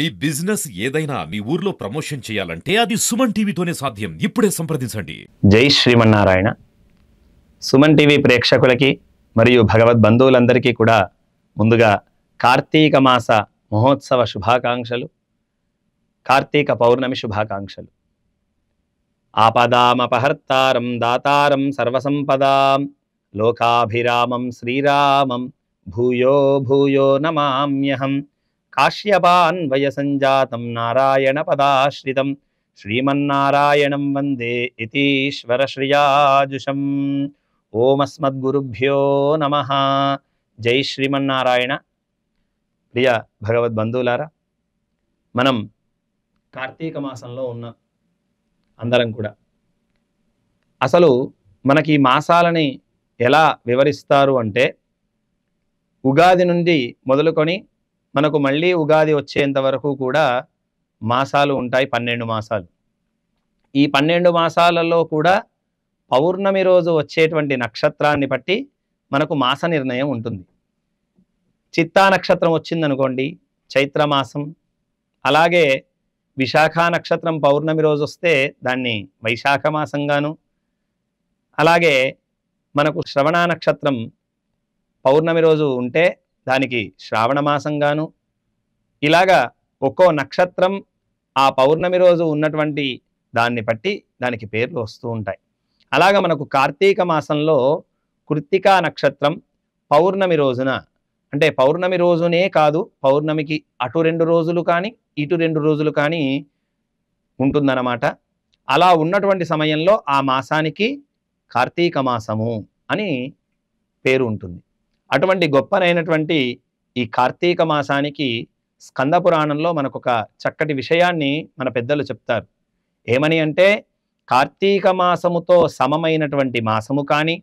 మీ business ఏదైనా మీ ఊర్లో promotion చేయాలంటే అది సుమన్ టీవీతోనే సాధ్యం ఇప్పుడే సంప్రదించండి జై శ్రీమన్నారాయణ సుమన్ టీవీ ప్రేక్షకులకి మరియు భగవద్ బంధువులందరికీ కూడా ముందుగా కార్తీక మాస మహోత్సవ శుభాకాంక్షలు కార్తీక పౌర్ణమి శుభాకాంక్షలు ఆపదామపహర్తారం దాతారం సర్వసంపదాం లోకాభిరామం శ్రీరామం భూయో భూయో నమామ్యహం కాశ్యపాన్వయ సంజాతం నారాయణ పదాశ్రితం శ్రీమన్నారాయణం వందే ఇతీశ్వర ఓమస్మద్గురుభ్యో నమ జై శ్రీమన్నారాయణ ప్రియ భగవద్ బంధువులారా మనం కార్తీక మాసంలో ఉన్నాం అందరం కూడా అసలు మనకి మాసాలని ఎలా వివరిస్తారు అంటే ఉగాది నుండి మొదలుకొని మనకు మళ్ళీ ఉగాది వచ్చేంత వరకు కూడా మాసాలు ఉంటాయి పన్నెండు మాసాలు ఈ పన్నెండు మాసాలలో కూడా పౌర్ణమి రోజు వచ్చేటువంటి నక్షత్రాన్ని బట్టి మనకు మాస నిర్ణయం ఉంటుంది చిత్తా నక్షత్రం వచ్చిందనుకోండి చైత్రమాసం అలాగే విశాఖ నక్షత్రం పౌర్ణమి రోజు వస్తే దాన్ని వైశాఖ మాసంగాను అలాగే మనకు శ్రవణ నక్షత్రం పౌర్ణమి రోజు ఉంటే దానికి శ్రావణమాసంగాను ఇలాగా ఒక్కో నక్షత్రం ఆ పౌర్ణమి రోజు ఉన్నటువంటి దాన్ని బట్టి దానికి పేర్లు వస్తూ ఉంటాయి అలాగా మనకు కార్తీక మాసంలో కృత్తికా నక్షత్రం పౌర్ణమి రోజున అంటే పౌర్ణమి రోజునే కాదు పౌర్ణమికి అటు రెండు రోజులు కానీ ఇటు రెండు రోజులు కానీ ఉంటుందన్నమాట అలా ఉన్నటువంటి సమయంలో ఆ మాసానికి కార్తీక మాసము అని పేరు ఉంటుంది అటువంటి గొప్పనైనటువంటి ఈ కార్తీక మాసానికి స్కంద పురాణంలో మనకొక చక్కటి విషయాన్ని మన పెద్దలు చెప్తారు ఏమని అంటే కార్తీక మాసముతో సమమైనటువంటి మాసము కానీ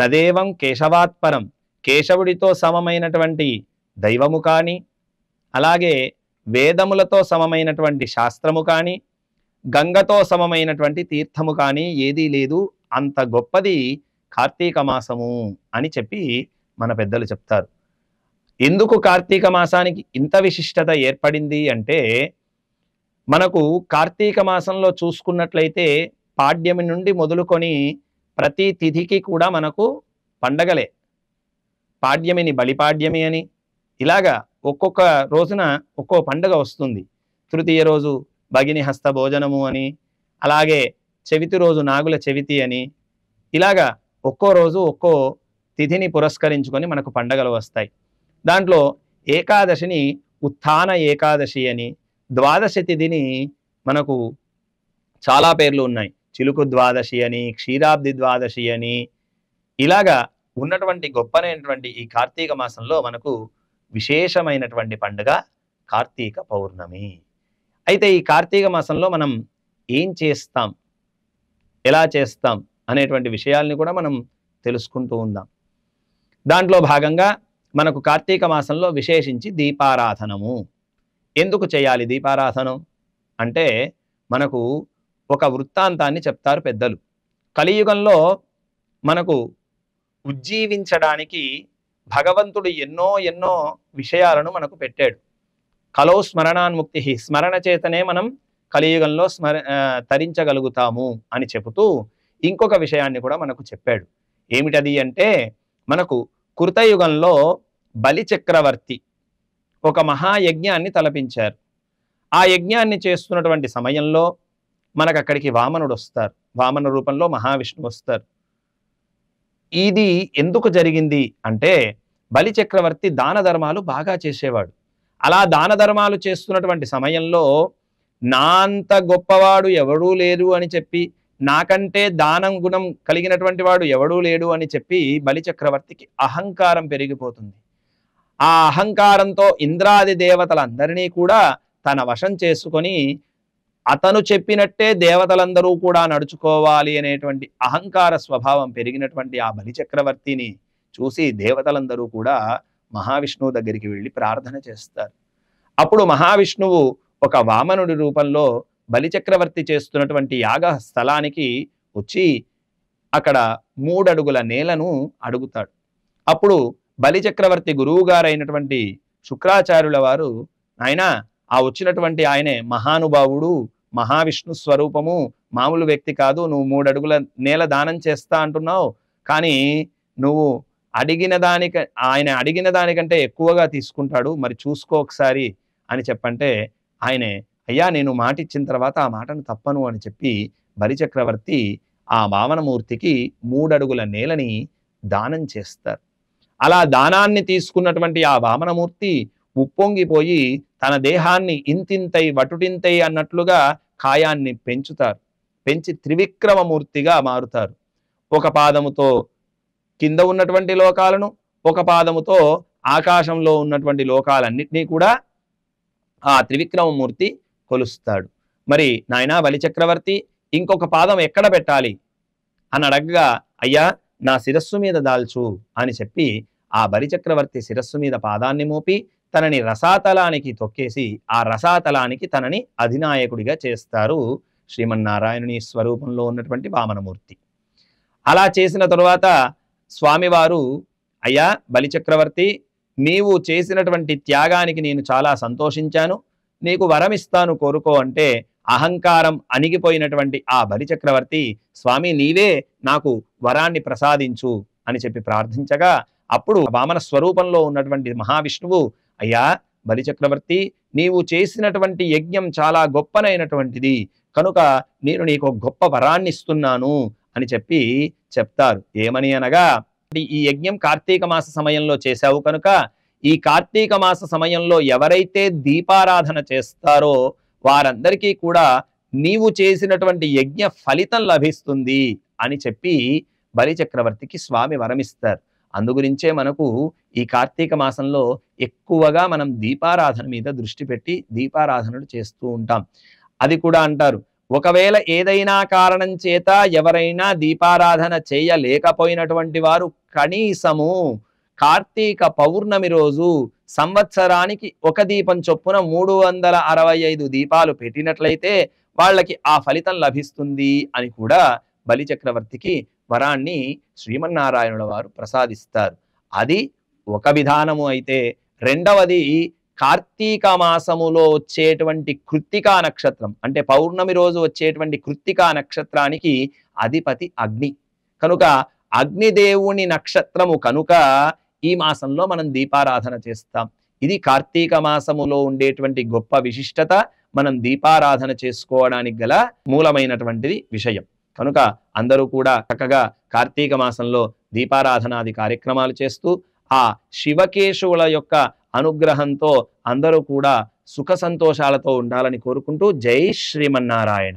నదేవం కేశవాత్పరం కేశవుడితో సమమైనటువంటి దైవము కానీ అలాగే వేదములతో సమమైనటువంటి శాస్త్రము కానీ గంగతో సమమైనటువంటి తీర్థము కానీ ఏదీ లేదు అంత గొప్పది కార్తీక మాసము అని చెప్పి మన పెద్దలు చెప్తారు ఎందుకు కార్తీక మాసానికి ఇంత విశిష్టత ఏర్పడింది అంటే మనకు కార్తీక మాసంలో చూసుకున్నట్లయితే పాడ్యమి నుండి మొదలుకొని ప్రతి తిథికి కూడా మనకు పండగలే పాడ్యమిని బలిపాడ్యమి అని ఇలాగా ఒక్కొక్క రోజున ఒక్కో పండుగ వస్తుంది తృతీయ రోజు భగిని హస్త భోజనము అని అలాగే చెవితి రోజు నాగుల చెవితి అని ఇలాగా ఒక్కో రోజు ఒక్కో తిథిని పురస్కరించుకొని మనకు పండగలు వస్తాయి దాంట్లో ఏకాదశిని ఉత్న ఏకాదశి అని ద్వాదశి తిథిని మనకు చాలా పేర్లు ఉన్నాయి చిలుకు ద్వాదశి అని క్షీరాబ్ది ద్వాదశి అని ఇలాగా ఉన్నటువంటి గొప్పనైనటువంటి ఈ కార్తీక మాసంలో మనకు విశేషమైనటువంటి పండుగ కార్తీక పౌర్ణమి అయితే ఈ కార్తీక మాసంలో మనం ఏం చేస్తాం ఎలా చేస్తాం అనేటువంటి విషయాల్ని కూడా మనం తెలుసుకుంటూ ఉందాం దాంట్లో భాగంగా మనకు కార్తీక మాసంలో విశేషించి దీపారాధనము ఎందుకు చేయాలి దీపారాధనం అంటే మనకు ఒక వృత్తాంతాన్ని చెప్తారు పెద్దలు కలియుగంలో మనకు ఉజ్జీవించడానికి భగవంతుడు ఎన్నో ఎన్నో విషయాలను మనకు పెట్టాడు కలో స్మరణాన్ముక్తి స్మరణ చేతనే మనం కలియుగంలో స్మర తరించగలుగుతాము అని చెబుతూ ఇంకొక విషయాన్ని కూడా మనకు చెప్పాడు ఏమిటది అంటే మనకు కృతయుగంలో బలి చక్రవర్తి ఒక మహాయజ్ఞాన్ని తలపించారు ఆ యజ్ఞాన్ని చేస్తున్నటువంటి సమయంలో మనకు అక్కడికి వామనుడు వస్తారు వామన రూపంలో మహావిష్ణువు వస్తారు ఇది ఎందుకు జరిగింది అంటే బలి చక్రవర్తి దాన ధర్మాలు బాగా చేసేవాడు అలా దాన ధర్మాలు చేస్తున్నటువంటి సమయంలో నాంత గొప్పవాడు ఎవడూ లేరు అని చెప్పి నాకంటే దానం గుణం కలిగినటువంటి వాడు ఎవడూ లేడు అని చెప్పి బలిచక్రవర్తికి అహంకారం పెరిగిపోతుంది ఆ అహంకారంతో ఇంద్రాది దేవతలందరినీ కూడా తన వశం చేసుకొని అతను చెప్పినట్టే దేవతలందరూ కూడా నడుచుకోవాలి అనేటువంటి అహంకార స్వభావం పెరిగినటువంటి ఆ బలిచక్రవర్తిని చూసి దేవతలందరూ కూడా మహావిష్ణువు దగ్గరికి వెళ్ళి ప్రార్థన చేస్తారు అప్పుడు మహావిష్ణువు ఒక వామనుడి రూపంలో బలిచక్రవర్తి చేస్తున్నటువంటి యాగ స్థలానికి వచ్చి అక్కడ మూడడుగుల నేలను అడుగుతాడు అప్పుడు బలిచక్రవర్తి గురువుగారైనటువంటి శుక్రాచార్యుల వారు ఆయన ఆ వచ్చినటువంటి ఆయనే మహానుభావుడు మహావిష్ణు స్వరూపము మామూలు వ్యక్తి కాదు నువ్వు మూడు అడుగుల నేల దానం చేస్తా అంటున్నావు కానీ నువ్వు అడిగిన దానిక ఆయన అడిగిన దానికంటే ఎక్కువగా తీసుకుంటాడు మరి చూసుకో ఒకసారి అని చెప్పంటే ఆయనే అయ్యా నేను మాట ఇచ్చిన తర్వాత ఆ మాటను తప్పను అని చెప్పి బలిచక్రవర్తి ఆ వామనమూర్తికి మూడడుగుల నేలని దానం చేస్తారు అలా దానాన్ని తీసుకున్నటువంటి ఆ వామనమూర్తి ఉప్పొంగిపోయి తన దేహాన్ని ఇంతింతై వటుటింతై అన్నట్లుగా కాయాన్ని పెంచుతారు పెంచి త్రివిక్రమమూర్తిగా మారుతారు ఒక పాదముతో కింద ఉన్నటువంటి లోకాలను ఒక పాదముతో ఆకాశంలో ఉన్నటువంటి లోకాలన్నింటినీ కూడా ఆ త్రివిక్రమమూర్తి కొలుస్తాడు మరి నాయనా బలిచక్రవర్తి ఇంకొక పాదం ఎక్కడ పెట్టాలి అని అడగగా అయ్యా నా శిరస్సు మీద దాల్చు అని చెప్పి ఆ బలిచక్రవర్తి శిరస్సు మీద పాదాన్ని మోపి తనని రసాతలానికి తొక్కేసి ఆ రసాతలానికి తనని అధినాయకుడిగా చేస్తారు శ్రీమన్నారాయణుని స్వరూపంలో ఉన్నటువంటి వామనమూర్తి అలా చేసిన తరువాత స్వామివారు అయ్యా బలిచక్రవర్తి నీవు చేసినటువంటి త్యాగానికి నేను చాలా సంతోషించాను నీకు వరం ఇస్తాను కోరుకో అంటే అహంకారం అణిగిపోయినటువంటి ఆ బలిచక్రవర్తి స్వామి నీవే నాకు వరాన్ని ప్రసాదించు అని చెప్పి ప్రార్థించగా అప్పుడు వామన స్వరూపంలో ఉన్నటువంటి మహావిష్ణువు అయ్యా బలిచక్రవర్తి నీవు చేసినటువంటి యజ్ఞం చాలా గొప్పనైనటువంటిది కనుక నేను నీకు గొప్ప వరాన్ని ఇస్తున్నాను అని చెప్పి చెప్తారు ఏమని అనగా ఈ యజ్ఞం కార్తీక మాస సమయంలో చేశావు కనుక ఈ కార్తీక మాస సమయంలో ఎవరైతే దీపారాధన చేస్తారో వారందరికీ కూడా నీవు చేసినటువంటి యజ్ఞ ఫలితం లభిస్తుంది అని చెప్పి బలిచక్రవర్తికి స్వామి వరమిస్తారు అందుగురించే మనకు ఈ కార్తీక మాసంలో ఎక్కువగా మనం దీపారాధన మీద దృష్టి పెట్టి దీపారాధనలు చేస్తూ ఉంటాం అది కూడా అంటారు ఒకవేళ ఏదైనా కారణం చేత ఎవరైనా దీపారాధన చేయలేకపోయినటువంటి వారు కనీసము కార్తీక పౌర్ణమి రోజు సంవత్సరానికి ఒక దీపం చొప్పున మూడు వందల అరవై ఐదు దీపాలు పెట్టినట్లయితే వాళ్ళకి ఆ ఫలితం లభిస్తుంది అని కూడా బలిచక్రవర్తికి వరాన్ని శ్రీమన్నారాయణుల వారు ప్రసాదిస్తారు అది ఒక విధానము అయితే రెండవది కార్తీక మాసములో వచ్చేటువంటి కృత్తికా నక్షత్రం అంటే పౌర్ణమి రోజు వచ్చేటువంటి కృత్తికా నక్షత్రానికి అధిపతి అగ్ని కనుక అగ్నిదేవుని నక్షత్రము కనుక ఈ మాసంలో మనం దీపారాధన చేస్తాం ఇది కార్తీక మాసములో ఉండేటువంటి గొప్ప విశిష్టత మనం దీపారాధన చేసుకోవడానికి గల మూలమైనటువంటిది విషయం కనుక అందరూ కూడా చక్కగా కార్తీక మాసంలో దీపారాధనాది కార్యక్రమాలు చేస్తూ ఆ శివకేశవుల యొక్క అనుగ్రహంతో అందరూ కూడా సుఖ సంతోషాలతో ఉండాలని కోరుకుంటూ జై శ్రీమన్నారాయణ